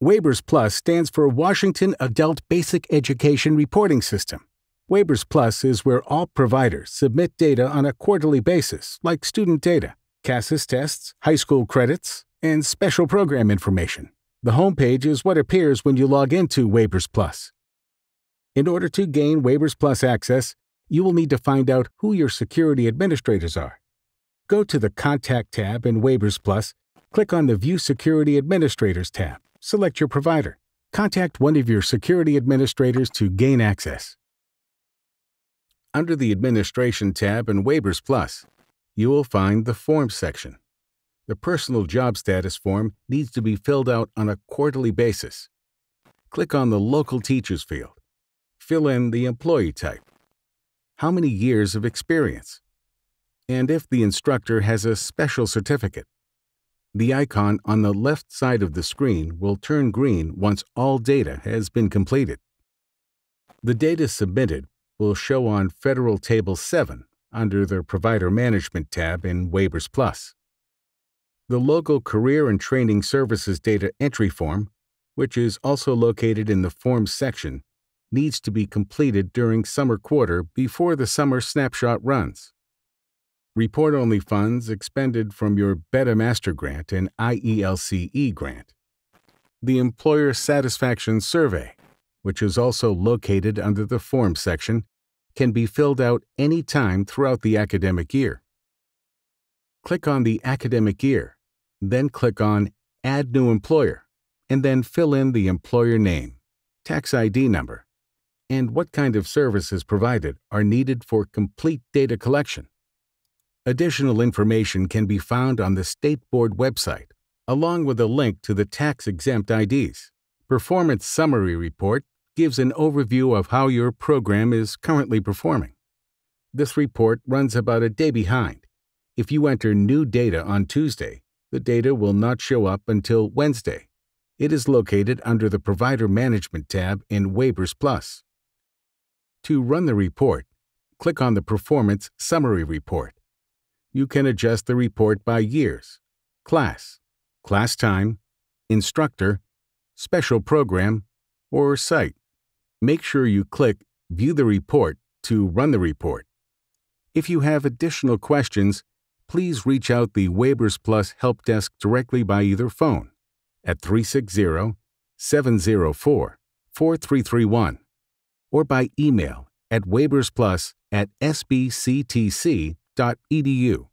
Wabers Plus stands for Washington Adult Basic Education Reporting System. Wabers Plus is where all providers submit data on a quarterly basis, like student data, CASIS tests, high school credits, and special program information. The homepage is what appears when you log into Wabers Plus. In order to gain Wabers Plus access, you will need to find out who your security administrators are. Go to the Contact tab in Wabers Plus, click on the View Security Administrators tab. Select your provider. Contact one of your security administrators to gain access. Under the Administration tab in Waivers Plus, you will find the Forms section. The Personal Job Status form needs to be filled out on a quarterly basis. Click on the Local Teachers field. Fill in the employee type, how many years of experience, and if the instructor has a special certificate the icon on the left side of the screen will turn green once all data has been completed. The data submitted will show on Federal Table 7 under the Provider Management tab in Waivers Plus. The local Career and Training Services Data Entry Form, which is also located in the Forms section, needs to be completed during summer quarter before the summer snapshot runs. Report only funds expended from your Beta Master Grant and IELCE grant. The Employer Satisfaction Survey, which is also located under the Form section, can be filled out any time throughout the academic year. Click on the academic year, then click on Add New Employer, and then fill in the employer name, tax ID number, and what kind of services provided are needed for complete data collection. Additional information can be found on the State Board website, along with a link to the tax-exempt IDs. Performance Summary Report gives an overview of how your program is currently performing. This report runs about a day behind. If you enter new data on Tuesday, the data will not show up until Wednesday. It is located under the Provider Management tab in Waivers Plus. To run the report, click on the Performance Summary Report you can adjust the report by years, class, class time, instructor, special program, or site. Make sure you click View the Report to run the report. If you have additional questions, please reach out the Webers Plus Help Desk directly by either phone at 360-704-4331 or by email at Plus at sbctc Duke.edu.